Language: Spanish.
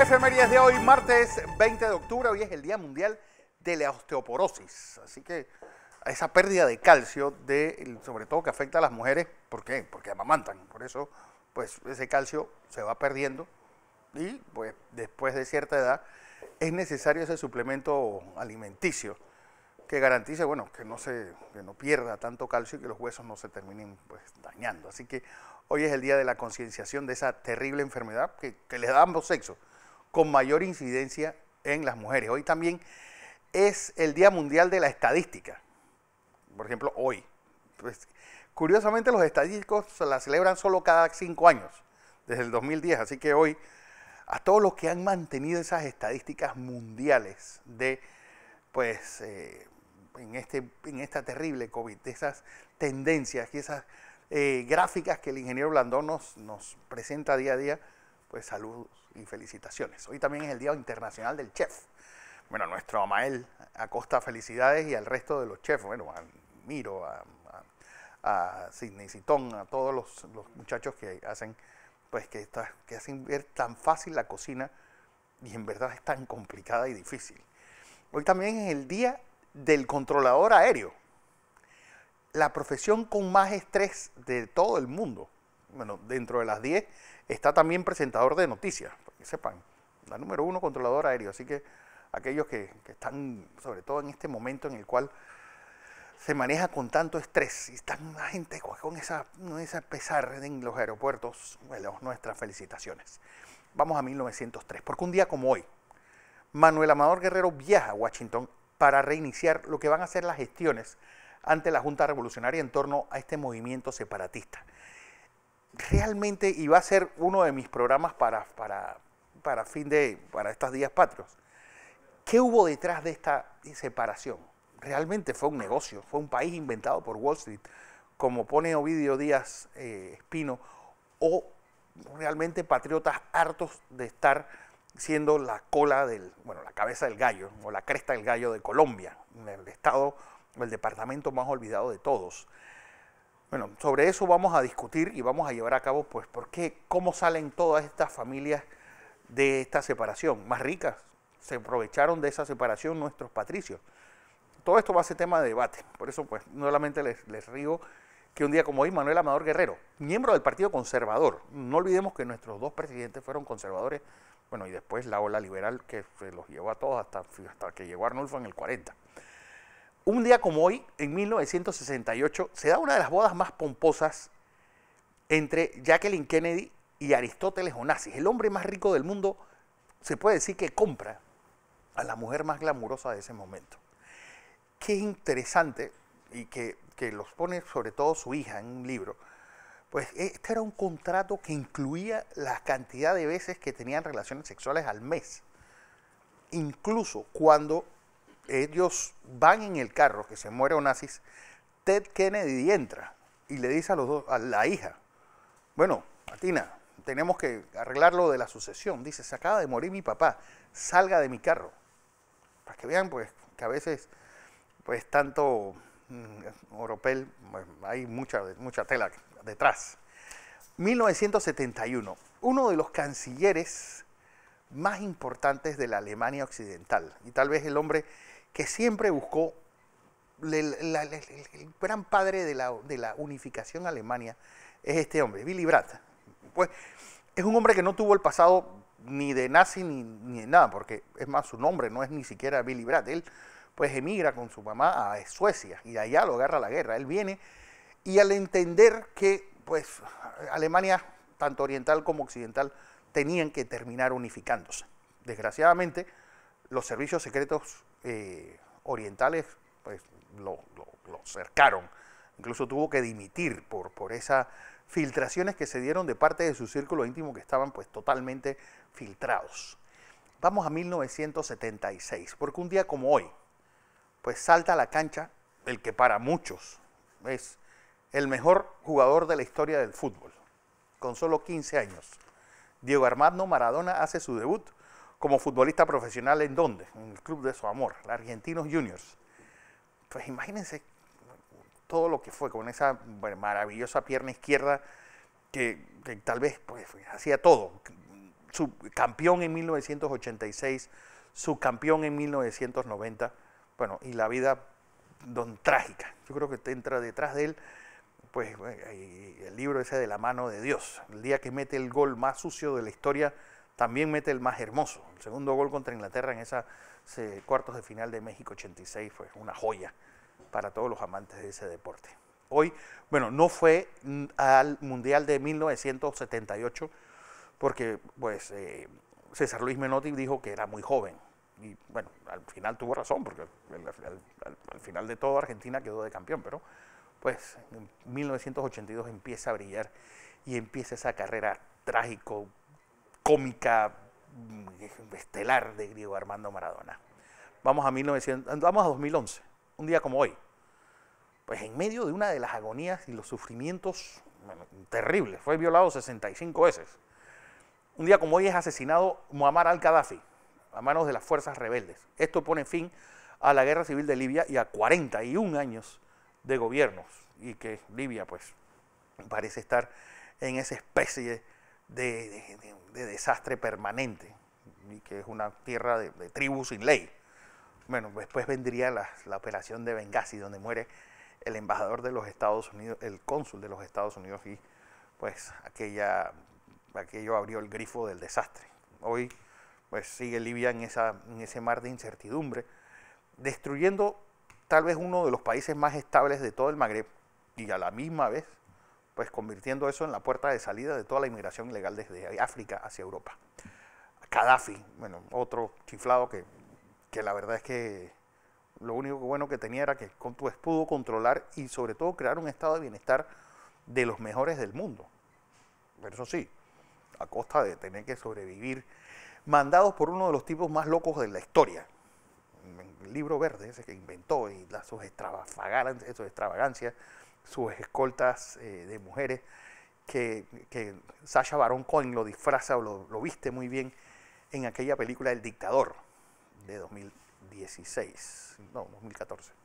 Efemérides de hoy, martes 20 de octubre, hoy es el Día Mundial de la Osteoporosis. Así que esa pérdida de calcio, de, sobre todo que afecta a las mujeres, ¿por qué? Porque amamantan. Por eso, pues ese calcio se va perdiendo y pues después de cierta edad es necesario ese suplemento alimenticio que garantice, bueno, que no se no pierda tanto calcio y que los huesos no se terminen pues, dañando. Así que hoy es el día de la concienciación de esa terrible enfermedad que, que les da a ambos sexos con mayor incidencia en las mujeres. Hoy también es el Día Mundial de la Estadística. Por ejemplo, hoy. Pues, curiosamente, los estadísticos se la celebran solo cada cinco años, desde el 2010. Así que hoy, a todos los que han mantenido esas estadísticas mundiales de, pues, eh, en, este, en esta terrible COVID, de esas tendencias y esas eh, gráficas que el ingeniero Blandón nos presenta día a día, pues saludos y felicitaciones. Hoy también es el Día Internacional del Chef. Bueno, nuestro Amael Acosta, felicidades y al resto de los chefs, bueno, a Miro, a, a, a Sidney Citón, a todos los, muchachos que hacen, pues que, que hacen ver tan fácil la cocina y en verdad es tan complicada y difícil. Hoy también es el Día del Controlador Aéreo la profesión con más estrés de todo el mundo. Bueno, dentro de las 10 Está también presentador de noticias, porque sepan, la número uno controlador aéreo. Así que aquellos que, están, sobre todo en este momento en el cual se maneja con tanto estrés y están la gente con esa, esa pesar en los aeropuertos, bueno, nuestras felicitaciones. Vamos a 1903, porque un día como hoy, Manuel Amador Guerrero viaja a Washington para reiniciar lo que van a ser las gestiones ante la Junta Revolucionaria en torno a este movimiento separatista realmente, iba a ser uno de mis programas para, fin de, para estos días patrios, ¿qué hubo detrás de esta separación? Realmente fue un negocio, fue un país inventado por Wall Street, como pone Ovidio Díaz eh, Espino, o realmente patriotas hartos de estar siendo la cola del, bueno, la cabeza del gallo o la cresta del gallo de Colombia, el estado, el departamento más olvidado de todos. Bueno, sobre eso vamos a discutir y vamos a llevar a cabo, pues, por qué, cómo salen todas estas familias de esta separación, más ricas, se aprovecharon de esa separación nuestros patricios. Todo esto va a ser tema de debate, por eso, pues, nuevamente les, les río que un día como hoy Manuel Amador Guerrero, miembro del Partido Conservador, no olvidemos que nuestros dos presidentes fueron conservadores, bueno, y después la ola liberal que los llevó a todos hasta, hasta que llegó Arnulfo en el 40 un día como hoy, en 1968, se da una de las bodas más pomposas entre Jacqueline Kennedy y Aristóteles Onassis. El hombre más rico del mundo se puede decir que compra a la mujer más glamurosa de ese momento. Qué interesante y que, que los pone sobre todo su hija en un libro. Pues este era un contrato que incluía la cantidad de veces que tenían relaciones sexuales al mes. Incluso cuando ellos van en el carro, que se muere nazis Ted Kennedy entra y le dice a los dos, a la hija, bueno, Martina, tenemos que arreglar lo de la sucesión. Dice, se acaba de morir mi papá, salga de mi carro. Para que vean, pues, que a veces, pues, tanto mm, Oropel, pues, hay mucha, mucha tela detrás. 1971, uno de los cancilleres más importantes de la Alemania Occidental y tal vez el hombre que siempre buscó el, gran padre de la, unificación Alemania, es este hombre, Billy Brandt. Pues es un hombre que no tuvo el pasado ni de nazi ni, de nada, porque es más, su nombre no es ni siquiera Billy Bratt, Él pues emigra con su mamá a Suecia y allá lo agarra la guerra. Él viene y al entender que pues Alemania, tanto oriental como occidental, tenían que terminar unificándose. Desgraciadamente, los servicios secretos eh, orientales pues, lo, lo, cercaron. Incluso tuvo que dimitir por, por esas filtraciones que se dieron de parte de su círculo íntimo que estaban pues totalmente filtrados. Vamos a 1976, porque un día como hoy, pues salta a la cancha el que para muchos es el mejor jugador de la historia del fútbol, con solo 15 años. Diego Armando Maradona hace su debut como futbolista profesional en dónde? En el club de su amor, Argentinos Juniors. Pues imagínense todo lo que fue con esa maravillosa pierna izquierda que, tal vez pues, hacía todo. Su campeón en 1986, su campeón en 1990, bueno, y la vida don, trágica. Yo creo que te entra detrás de él pues eh, el libro ese de la mano de Dios, el día que mete el gol más sucio de la historia también mete el más hermoso. El segundo gol contra Inglaterra en esas cuartos de final de México 86 fue una joya para todos los amantes de ese deporte. Hoy, bueno, no fue al Mundial de 1978 porque pues eh, César Luis Menotti dijo que era muy joven. Y bueno, al final tuvo razón, porque al, final de todo Argentina quedó de campeón, pero pues en 1982 empieza a brillar y empieza esa carrera trágico, cómica mm, estelar de Griego Armando Maradona. Vamos a, 1900, vamos a 2011, un día como hoy. Pues en medio de una de las agonías y los sufrimientos terribles, fue violado 65 veces. Un día como hoy es asesinado Muammar al-Gaddafi a manos de las fuerzas rebeldes. Esto pone fin a la guerra civil de Libia y a 41 años de gobiernos y que Libia pues parece estar en esa especie de, de, desastre permanente, y que es una tierra de, tribus sin ley. Bueno, después vendría la, la, operación de Benghazi, donde muere el embajador de los Estados Unidos, el cónsul de los Estados Unidos, y pues aquella, aquello abrió el grifo del desastre. Hoy pues sigue Libia en ese mar de incertidumbre, destruyendo tal vez uno de los países más estables de todo el Magreb y a la misma vez pues convirtiendo eso en la puerta de salida de toda la inmigración ilegal desde África hacia Europa. Gaddafi, bueno, otro chiflado que, que la verdad es que lo único bueno que tenía era que tu pues, pudo controlar y sobre todo crear un estado de bienestar de los mejores del mundo. Pero eso sí, a costa de tener que sobrevivir, mandados por uno de los tipos más locos de la historia. El libro verde, ese que inventó y las, sus, extravagancias, sus extravagancias sus escoltas eh, de mujeres, que, que Sasha Baron Cohen lo disfraza o lo, lo, viste muy bien en aquella película El Dictador de 2016, no, 2014.